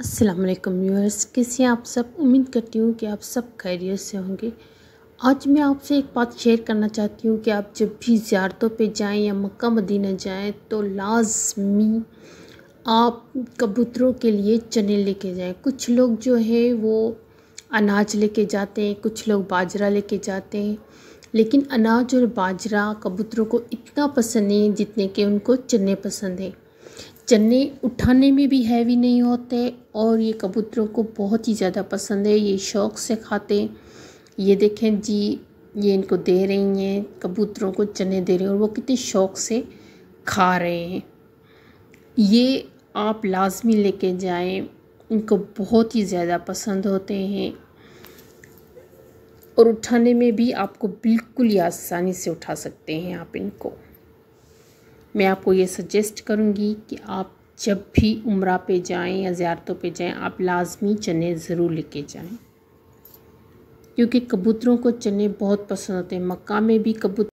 अस्सलाम वालेकुम व्यूअर्स कैसे आप सब उम्मीद करती हूँ कि आप सब खैरियत से होंगे आज मैं आपसे एक बात शेयर करना चाहती हूँ कि आप जब भी ज़्यारतों पे जाएं या मक्का मदीना जाएं तो लाजमी आप कबूतरों के लिए चने लेके जाएं कुछ लोग जो है वो अनाज लेके जाते हैं कुछ लोग बाजरा लेके जाते हैं लेकिन अनाज और बाजरा कबूतरों को इतना पसंद नहीं जितने कि उनको चने पसंद हैं चने उठाने में भी हैवी नहीं होते और ये कबूतरों को बहुत ही ज़्यादा पसंद है ये शौक़ से खाते ये देखें जी ये इनको दे रही हैं कबूतरों को चने दे रहे हैं और वो कितने शौक़ से खा रहे हैं ये आप लाजमी लेके जाएं इनको बहुत ही ज़्यादा पसंद होते हैं और उठाने में भी आपको बिल्कुल ही आसानी से उठा सकते हैं आप इनको मैं आपको ये सजेस्ट करूँगी कि आप जब भी उम्र पे जाएं या ज़्यारतों पे जाएं आप लाजमी चने ज़रूर लेके जाएं क्योंकि कबूतरों को चने बहुत पसंद होते हैं मक्का में भी कबूतर